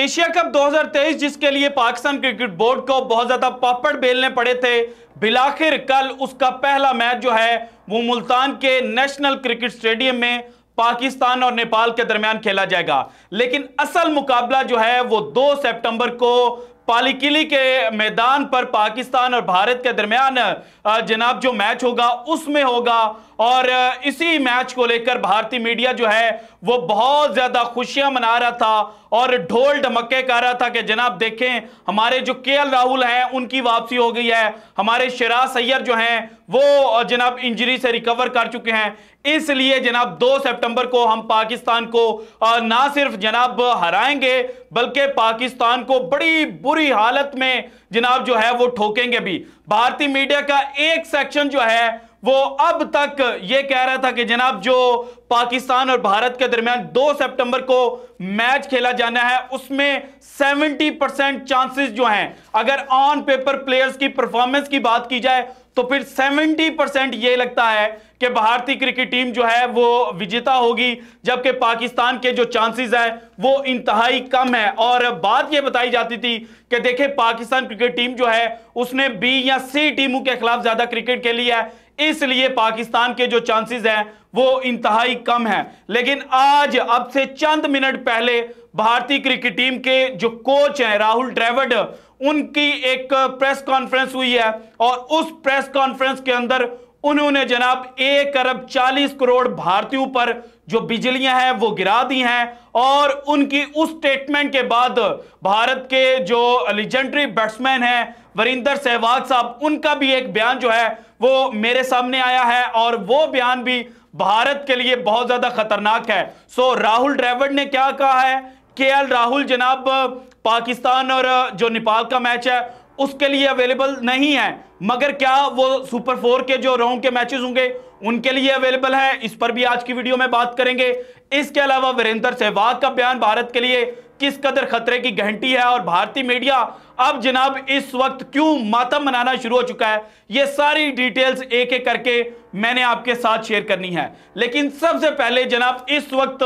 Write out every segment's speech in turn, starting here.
Asia cup 2023 जिसके लिए Pakistan cricket board को बहुत ज़्यादा पापड़ बेलने पड़े थे बिलाखिर कल उसका पहला मैच जो है वो मुल्तान के नेशनल क्रिकेट स्टेडियम में पाकिस्तान और नेपाल के दरमियान खेला जाएगा लेकिन असल मुकाबला जो है वो 2 सितंबर को पालीकिली के मैदान पर पाकिस्तान और भारत के दरमियान जनाब जो मैच होगा उसमें होगा और इसी मैच को लेकर भारतीय मीडिया जो है वो बहुत ज्यादा खुशियां मना रहा था और ढोल ढमक्के कह रहा था कि जनाब देखें हमारे जो के राहुल हैं उनकी वापसी हो गई है हमारे शराज सैयर जो हैं वो जनाब इंजरी से रिकवर कर चुके हैं इसलिए जनाब दो सितंबर को हम पाकिस्तान को ना सिर्फ जनाब हराएंगे बल्कि पाकिस्तान को बड़ी बुरी हालत में जनाब जो है वो ठोकेंगे भी भारतीय मीडिया का एक सेक्शन जो है वो अब तक ये कह रहा था कि जनाब जो पाकिस्तान और भारत के दरमियान 2 सितंबर को मैच खेला जाना है उसमें 70 परसेंट चांसेस जो हैं अगर ऑन पेपर प्लेयर्स की परफॉर्मेंस की बात की जाए तो फिर 70 परसेंट यह लगता है कि भारतीय क्रिकेट टीम जो है वो विजेता होगी जबकि पाकिस्तान के जो चांसेस है वो इंतहाई कम है और बात यह बताई जाती थी कि देखे पाकिस्तान क्रिकेट टीम जो है उसने बी या सी टीमों के खिलाफ ज्यादा क्रिकेट खेली है इसलिए पाकिस्तान के जो चांसेस हैं वो इंतहाई कम है लेकिन आज अब से चंद मिनट पहले भारतीय क्रिकेट टीम के जो कोच हैं राहुल ड्रेवड़ उनकी एक प्रेस कॉन्फ्रेंस हुई है और उस प्रेस कॉन्फ्रेंस के अंदर उन्होंने जनाब एक अरब चालीस करोड़ भारतीयों पर जो बिजलियां हैं वो गिरा दी हैं और उनकी उस स्टेटमेंट के बाद भारत के जो लिजेंडरी बैट्समैन हैं वरिंदर सहवाग साहब उनका भी एक बयान जो है वो मेरे सामने आया है और वो बयान भी भारत के लिए बहुत ज्यादा खतरनाक है सो राहुल ड्राइवर ने क्या कहा है के राहुल जनाब पाकिस्तान और जो नेपाल का मैच है उसके लिए अवेलेबल नहीं है मगर क्या वो सुपर फोर के जो राउंड के मैचेस होंगे उनके लिए अवेलेबल है इस पर भी आज की वीडियो में बात करेंगे इसके अलावा वीरेंद्र सहवाग का बयान भारत के लिए किस कदर खतरे की घंटी है और भारतीय मीडिया अब जनाब इस वक्त क्यों मातम मनाना शुरू हो चुका है ये सारी डिटेल्स एक एक करके मैंने आपके साथ शेयर करनी है लेकिन सबसे पहले जनाब इस वक्त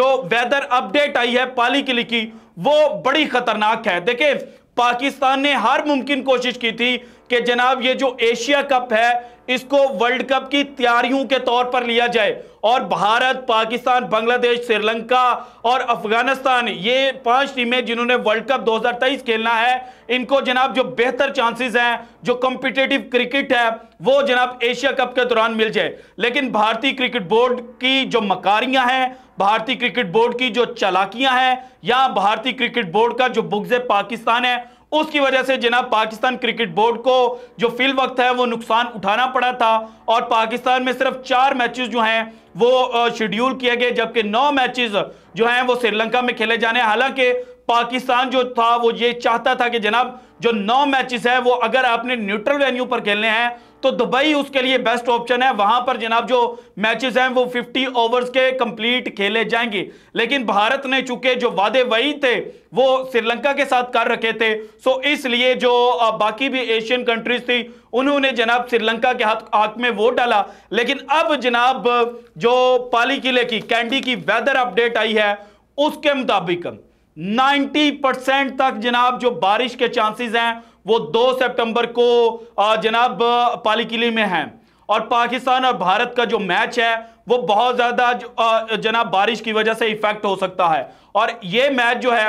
जो वेदर अपडेट आई है पाली किली की वो बड़ी खतरनाक है देखिए पाकिस्तान ने हर मुमकिन कोशिश की थी कि जनाब ये जो एशिया कप है इसको वर्ल्ड कप की तैयारियों के तौर पर लिया जाए और भारत पाकिस्तान बांग्लादेश श्रीलंका और अफगानिस्तान ये पांच टीमें जिन्होंने वर्ल्ड कप 2023 खेलना है इनको जनाब जो बेहतर चांसेस हैं जो कॉम्पिटेटिव क्रिकेट है वो जनाब एशिया कप के दौरान मिल जाए लेकिन भारतीय क्रिकेट बोर्ड की जो मकारियां हैं भारतीय क्रिकेट बोर्ड की जो चलाकियां हैं या भारतीय क्रिकेट बोर्ड का जो बुग्ज पाकिस्तान है उसकी वजह से जनाब पाकिस्तान क्रिकेट बोर्ड को जो फिल वक्त है वो नुकसान उठाना पड़ा था और पाकिस्तान में सिर्फ चार मैचेस जो हैं वो शेड्यूल किए गए जबकि नौ मैचेस जो हैं वो श्रीलंका में खेले जाने हालांकि पाकिस्तान जो था वो ये चाहता था कि जनाब जो नौ मैचेस है वो अगर आपने न्यूट्रल वेन्यू पर खेलने हैं तो दुबई उसके लिए बेस्ट ऑप्शन है वहां पर जनाब जो मैचेस हैं वो 50 ओवर्स के कंप्लीट खेले जाएंगे लेकिन भारत ने चूंकि जो वादे वही थे वो श्रीलंका के साथ कर रखे थे सो इसलिए जो बाकी भी एशियन कंट्रीज थी उन्होंने जनाब श्रीलंका के हाथ हाथ में वोट डाला लेकिन अब जनाब जो पाली किले की कैंडी की वेदर अपडेट आई है उसके मुताबिक 90 परसेंट तक जनाब जो बारिश के चांसेस हैं वो 2 सितंबर को जनाब पाली किले में है और पाकिस्तान और भारत का जो मैच है वो बहुत ज्यादा जनाब बारिश की वजह से इफेक्ट हो सकता है और ये मैच जो है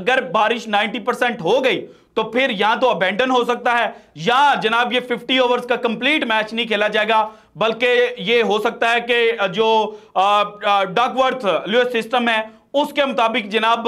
अगर बारिश 90 परसेंट हो गई तो फिर या तो अबेंडन हो सकता है या जनाब ये 50 ओवर्स का कंप्लीट मैच नहीं खेला जाएगा बल्कि ये हो सकता है कि जो डकवर्थ ल्यूस सिस्टम है उसके मुताबिक जनाब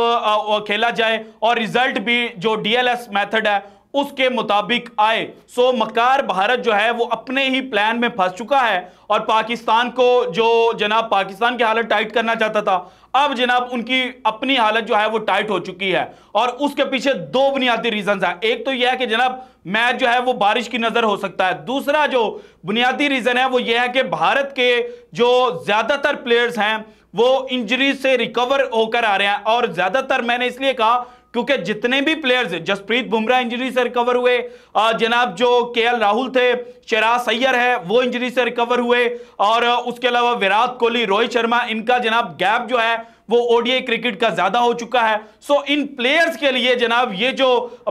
खेला जाए और रिजल्ट भी जो डीएलएस मेथड है उसके मुताबिक आए सो मकार भारत जो है वो अपने ही प्लान में फंस चुका है और पाकिस्तान को जो जनाब पाकिस्तान की हालत टाइट करना चाहता था अब जनाब उनकी अपनी हालत जो है वो टाइट हो चुकी है और उसके पीछे दो बुनियादी रीजन है एक तो यह है कि जनाब मैच जो है वो बारिश की नजर हो सकता है दूसरा जो बुनियादी रीजन है वो यह है कि भारत के जो ज्यादातर प्लेयर्स हैं वो इंजरी से रिकवर होकर आ रहे हैं और ज्यादातर मैंने इसलिए कहा क्योंकि जितने भी प्लेयर्स जसप्रीत बुमराह इंजरी से रिकवर हुए जनाब जो के राहुल थे शराज सैयर है वो इंजरी से रिकवर हुए और उसके अलावा विराट कोहली रोहित शर्मा इनका जनाब गैप जो है वो ओडीआई क्रिकेट का ज्यादा हो चुका है सो इन प्लेयर्स के लिए जनाब ये जो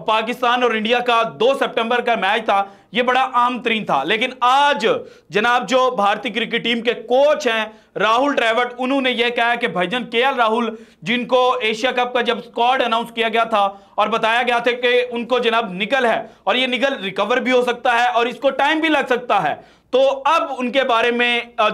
पाकिस्तान और इंडिया का 2 सितंबर का मैच था ये बड़ा आम तरीन था लेकिन आज जनाब जो भारतीय क्रिकेट टीम के कोच हैं राहुल ड्राइवर्ट उन्होंने यह कहा कि भजन के राहुल जिनको एशिया कप का जब स्क्वाड अनाउंस किया गया था और बताया गया था कि उनको जनाब निकल है और ये निकल रिकवर भी हो सकता है और इसको टाइम भी लग सकता है तो अब उनके बारे में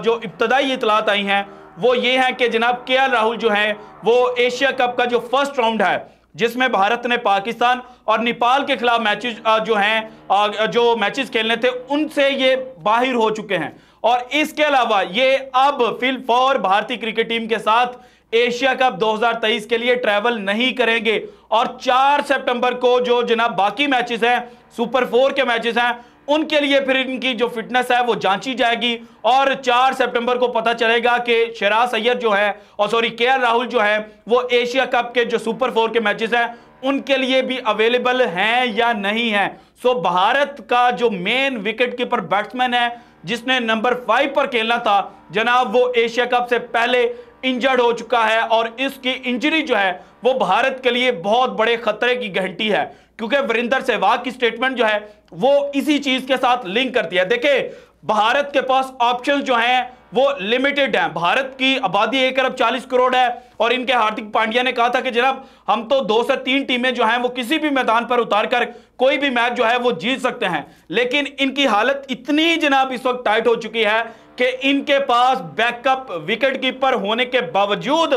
जो इब्तदाई इतलात आई हैं वो ये है कि जनाब के राहुल जो है वो एशिया कप का जो फर्स्ट राउंड है जिसमें भारत ने पाकिस्तान और नेपाल के खिलाफ मैचेस जो हैं जो मैचेस खेलने थे उनसे ये बाहर हो चुके हैं और इसके अलावा ये अब फिल फॉर भारतीय क्रिकेट टीम के साथ एशिया कप 2023 के लिए ट्रैवल नहीं करेंगे और 4 सितंबर को जो जनाब बाकी मैचेस हैं सुपर फोर के मैचेस हैं उनके लिए फिर इनकी जो फिटनेस है वो जांची जाएगी और 4 सितंबर को पता चलेगा कि शराज सैयद जो है और सॉरी के राहुल जो है वो एशिया कप के जो सुपर फोर के मैचेस हैं उनके लिए भी अवेलेबल हैं या नहीं है सो भारत का जो मेन विकेट कीपर बैट्समैन है जिसने नंबर फाइव पर खेलना था जनाब वो एशिया कप से पहले इंजर्ड हो चुका है और इसकी इंजरी जो है वो भारत के लिए बहुत बड़े खतरे की घंटी है क्योंकि वरिंदर सहवाग की स्टेटमेंट जो है वो इसी चीज के साथ लिंक करती है देखिए भारत के पास ऑप्शन जो हैं वो लिमिटेड हैं भारत की आबादी एक अरब चालीस करोड़ है और इनके हार्दिक पांड्या ने कहा था कि जनाब हम तो दो से तीन टीमें जो हैं वो किसी भी मैदान पर उतार कर कोई भी मैच जो है वो जीत सकते हैं लेकिन इनकी हालत इतनी जनाब इस वक्त टाइट हो चुकी है कि इनके पास बैकअप विकेट कीपर होने के बावजूद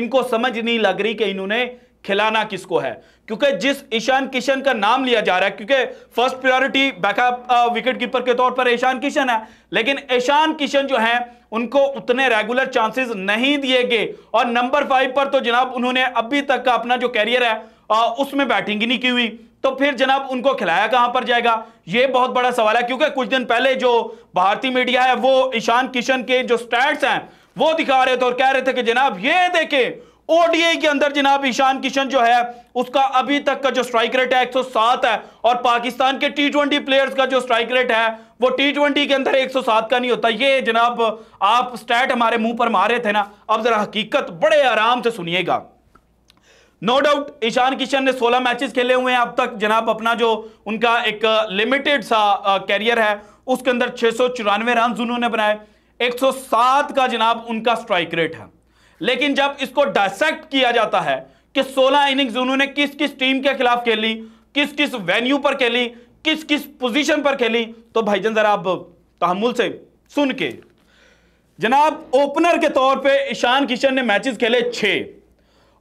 इनको समझ नहीं लग रही कि इन्होंने खिलाना किसको है क्योंकि जिस ईशान किशन का नाम लिया जा रहा है क्योंकि first priority backup wicket keeper के तौर पर ईशान किशन है लेकिन ईशान किशन जो है उनको उतने रेगुलर चांसेस नहीं दिए गए और नंबर फाइव पर तो जनाब उन्होंने अभी तक का अपना जो कैरियर है आ, उसमें बैटिंग ही नहीं की हुई तो फिर जनाब उनको खिलाया कहां पर जाएगा यह बहुत बड़ा सवाल है क्योंकि कुछ दिन पहले जो भारतीय मीडिया है वो ईशान किशन के जो स्टैट्स हैं वो दिखा रहे थे और कह रहे थे कि जनाब ये देखें ओडीए के अंदर जनाब ईशान किशन जो है उसका अभी तक का जो स्ट्राइक रेट है 107 है और पाकिस्तान के टी ट्वेंटी प्लेयर्स का जो स्ट्राइक रेट है वो टी ट्वेंटी के अंदर 107 का नहीं होता ये जनाब आप स्टैट हमारे मुंह पर मारे थे ना अब जरा हकीकत बड़े आराम से सुनिएगा नो डाउट ईशान किशन ने 16 मैचेस खेले हुए हैं अब तक जनाब अपना जो उनका एक लिमिटेड सा कैरियर है उसके अंदर छह सौ चौरानवे रन उन्होंने बनाए 107 का जनाब उनका स्ट्राइक रेट है लेकिन जब इसको डायसेक्ट किया जाता है कि 16 इनिंग्स उन्होंने किस किस टीम के खिलाफ खेली किस किस वेन्यू पर खेली किस किस पोजीशन पर खेली तो भाईजन जरा आप तहमुल से सुन के जनाब ओपनर के तौर पे ईशान किशन ने मैचेस खेले छे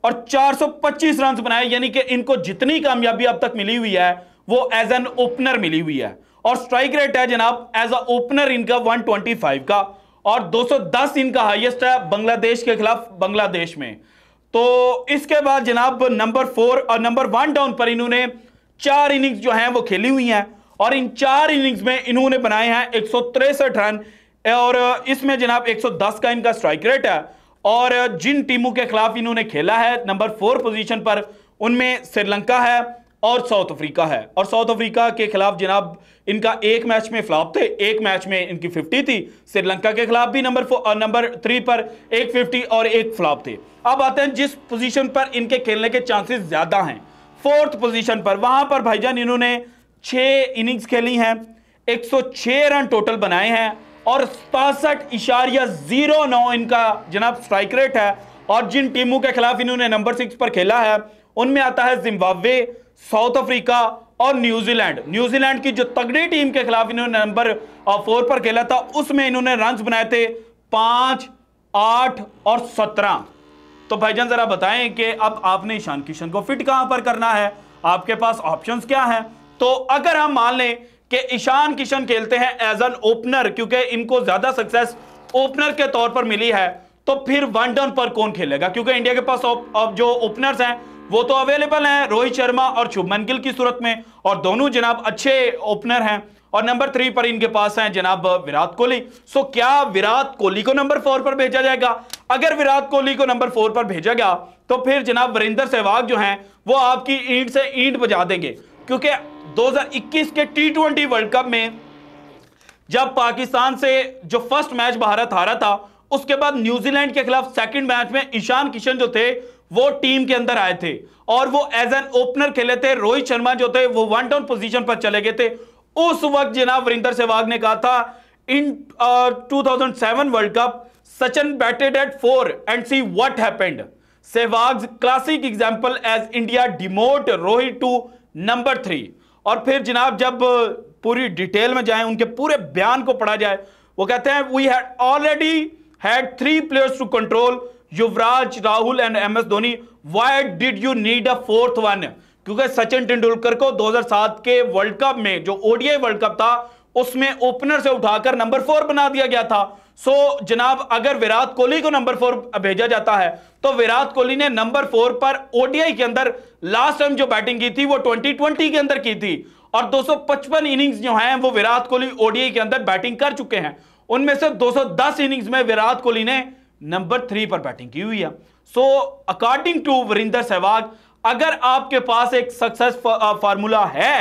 और 425 रन बनाए यानी कि इनको जितनी कामयाबी अब तक मिली हुई है वो एज एन ओपनर मिली हुई है और स्ट्राइक रेट है जनाब एज अ ओपनर इनका 125 का और 210 इनका हाईएस्ट है बांग्लादेश के खिलाफ बांग्लादेश में तो इसके बाद जनाब नंबर फोर और नंबर वन डाउन पर इन्होंने चार इनिंग्स जो हैं वो खेली हुई हैं और इन चार इनिंग्स में इन्होंने बनाए हैं एक रन और इसमें जनाब 110 का इनका स्ट्राइक रेट है और जिन टीमों के खिलाफ इन्होंने खेला है नंबर फोर पोजीशन पर उनमें श्रीलंका है और साउथ अफ्रीका है और साउथ अफ्रीका के खिलाफ जनाब इनका एक मैच में फ्लॉप थे एक मैच में इनकी 50 थी श्रीलंका के खिलाफ भी नंबर फोर नंबर थ्री पर एक 50 और एक फ्लॉप थे अब आते हैं जिस पोजीशन पर इनके खेलने के चांसेस ज़्यादा हैं फोर्थ पोजीशन पर वहां पर भाईजान इन्होंने छः इनिंग्स खेली हैं एक रन टोटल बनाए हैं और सतासठ इशारिया जीरो नौ इनका जनाब स्ट्राइक रेट है और जिन टीमों के खिलाफ इन्होंने नंबर सिक्स पर खेला है उनमें आता है जिम्बाब्वे साउथ अफ्रीका और न्यूजीलैंड न्यूजीलैंड की जो तगड़ी टीम के खिलाफ इन्होंने नंबर फोर पर खेला था उसमें इन्होंने रन बनाए थे पांच आठ और सत्रह तो भाईजान जरा बताएं कि अब आपने ईशान किशन को फिट कहां पर करना है आपके पास ऑप्शंस क्या हैं तो अगर हम मान लें कि ईशान किशन खेलते हैं एज एन ओपनर क्योंकि इनको ज्यादा सक्सेस ओपनर के तौर पर मिली है तो फिर वन डाउन पर कौन खेलेगा क्योंकि इंडिया के पास अब उप, जो ओपनर्स हैं वो तो अवेलेबल हैं रोहित शर्मा और शुभमन गिल की सूरत में और दोनों जनाब अच्छे ओपनर हैं और नंबर थ्री पर इनके पास हैं जनाब विराट कोहली सो क्या विराट कोहली को नंबर फोर पर भेजा जाएगा अगर विराट कोहली को नंबर फोर पर भेजा गया तो फिर जनाब वरिंदर सहवाग जो हैं वो आपकी ईंट से ईंट बजा देंगे क्योंकि 2021 के टी ट्वेंटी वर्ल्ड कप में जब पाकिस्तान से जो फर्स्ट मैच भारत हारा था उसके बाद न्यूजीलैंड के खिलाफ सेकंड मैच में ईशान किशन जो थे वो टीम के अंदर आए थे और वो एज एन ओपनर खेले थे रोहित शर्मा जो थे वो वन डाउन पोजीशन पर चले गए थे उस वक्त जिनाब वरिंदर सहवाग ने कहा था in two thousand seven World Cup Sachin batted at four and see what happened Sehwag classic example as India demote Rohit to number three और फिर जनाब जब पूरी डिटेल में जाए उनके पूरे बयान को पढ़ा जाए वो कहते हैं we had already had three players to control Yuvraj Rahul and M S Dhoni why did you need a fourth one क्योंकि सचिन तेंदुलकर को 2007 के वर्ल्ड कप में जो ओडीआई वर्ल्ड कप था उसमें ओपनर से उठाकर नंबर फोर बना दिया गया था सो जनाब अगर विराट कोहली को नंबर फोर भेजा जाता है तो विराट कोहली ने नंबर फोर पर ओडीआई के अंदर लास्ट टाइम जो बैटिंग की थी वो ट्वेंटी ट्वेंटी के अंदर की थी और 255 इनिंग्स जो हैं वो विराट कोहली ओडीआई के अंदर बैटिंग कर चुके हैं उनमें से 210 इनिंग्स में विराट कोहली ने नंबर थ्री पर बैटिंग की हुई है so according to Virender Sehwag अगर आपके पास एक सक्सेस फार्मूला uh, है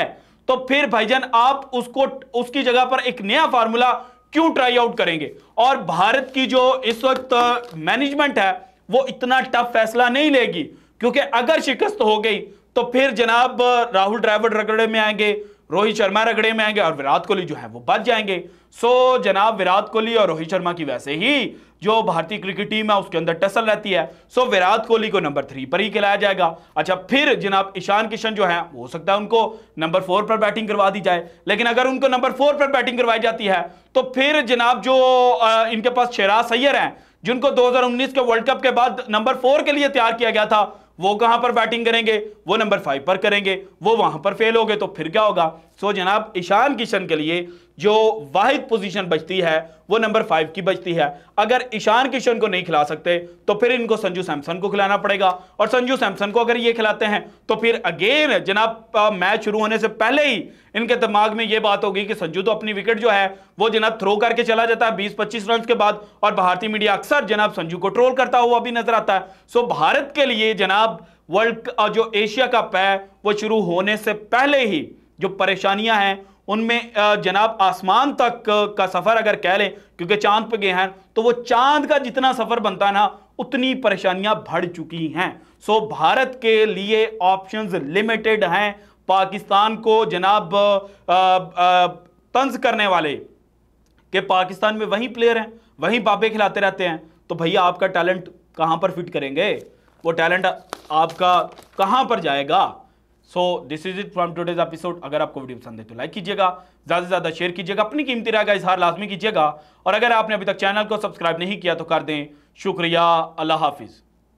तो फिर भाईजान आप उसको उसकी जगह पर एक नया फार्मूला क्यों ट्राई आउट करेंगे और भारत की जो इस वक्त मैनेजमेंट uh, है वो इतना टफ फैसला नहीं लेगी क्योंकि अगर शिकस्त हो गई तो फिर जनाब uh, राहुल ड्राइवर रगड़े में आएंगे रोहित शर्मा रगड़े में आएंगे और विराट कोहली जो है वो बच जाएंगे सो जनाब विराट कोहली और रोहित शर्मा की वैसे ही जो भारतीय क्रिकेट टीम है उसके अंदर टसल रहती है सो विराट कोहली को नंबर थ्री पर ही खिलाया जाएगा अच्छा फिर जनाब ईशान किशन जो है हो सकता है उनको नंबर फोर पर बैटिंग करवा दी जाए लेकिन अगर उनको नंबर फोर पर बैटिंग करवाई जाती है तो फिर जनाब जो इनके पास शेराज सैयर हैं जिनको 2019 के वर्ल्ड कप के बाद नंबर फोर के लिए तैयार किया गया था वो कहां पर बैटिंग करेंगे वो नंबर फाइव पर करेंगे वो वहां पर फेल हो गए तो फिर क्या होगा सो जनाब ईशान किशन के लिए जो वाहिद पोजीशन बचती है वो नंबर फाइव की बचती है अगर ईशान किशन को नहीं खिला सकते तो फिर इनको संजू सैमसन को खिलाना पड़ेगा और संजू सैमसन को अगर ये खिलाते हैं तो फिर अगेन जनाब मैच शुरू होने से पहले ही इनके दिमाग में ये बात होगी कि संजू तो अपनी विकेट जो है वो जनाब थ्रो करके चला जाता है बीस पच्चीस रन के बाद और भारतीय मीडिया अक्सर जनाब संजू को ट्रोल करता हुआ भी नजर आता है सो भारत के लिए जनाब वर्ल्ड जो एशिया कप है वो शुरू होने से पहले ही जो परेशानियां हैं उनमें जनाब आसमान तक का सफ़र अगर कह लें क्योंकि चांद पर गए हैं तो वो चांद का जितना सफ़र बनता है ना उतनी परेशानियां बढ़ चुकी हैं सो भारत के लिए ऑप्शंस लिमिटेड हैं पाकिस्तान को जनाब तंज करने वाले कि पाकिस्तान में वही प्लेयर हैं वही पापे खिलाते रहते हैं तो भैया आपका टैलेंट कहाँ पर फिट करेंगे वो टैलेंट आपका कहां पर जाएगा so this is it from today's episode अगर आपको वीडियो पसंद है तो लाइक कीजिएगा ज़्यादा से ज़्यादा शेयर कीजिएगा अपनी कीमती रहेगा इजहार लाजमी कीजिएगा और अगर आपने अभी तक चैनल को सब्सक्राइब नहीं किया तो कर दें शुक्रिया अल्लाह हाफिज़